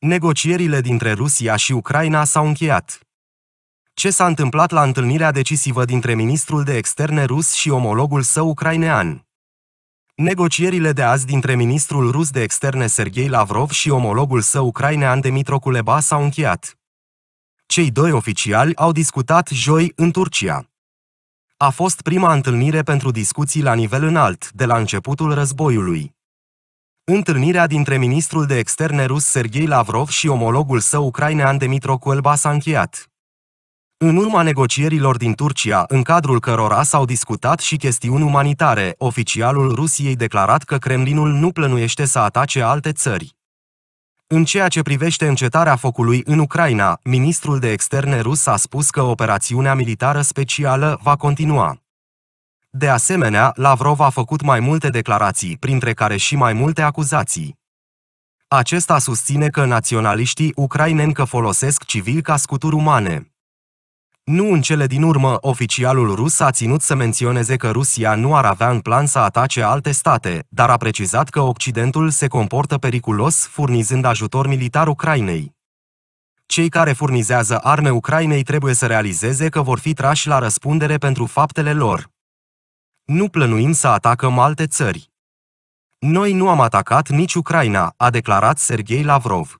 Negocierile dintre Rusia și Ucraina s-au încheiat. Ce s-a întâmplat la întâlnirea decisivă dintre ministrul de externe rus și omologul său ucrainean? Negocierile de azi dintre ministrul rus de externe Sergei Lavrov și omologul său ucrainean Dmitro Kuleba s-au încheiat. Cei doi oficiali au discutat joi în Turcia. A fost prima întâlnire pentru discuții la nivel înalt de la începutul războiului. Întâlnirea dintre ministrul de externe rus Sergei Lavrov și omologul său ucrainean Dmitro Kuelba s-a încheiat. În urma negocierilor din Turcia, în cadrul cărora s-au discutat și chestiuni umanitare, oficialul Rusiei declarat că Kremlinul nu plănuiește să atace alte țări. În ceea ce privește încetarea focului în Ucraina, ministrul de externe rus a spus că operațiunea militară specială va continua. De asemenea, Lavrov a făcut mai multe declarații, printre care și mai multe acuzații. Acesta susține că naționaliștii ucraineni că folosesc civili ca scuturi umane. Nu în cele din urmă, oficialul rus a ținut să menționeze că Rusia nu ar avea în plan să atace alte state, dar a precizat că Occidentul se comportă periculos furnizând ajutor militar Ucrainei. Cei care furnizează arme Ucrainei trebuie să realizeze că vor fi trași la răspundere pentru faptele lor. Nu plănuim să atacăm alte țări. Noi nu am atacat nici Ucraina, a declarat Sergei Lavrov.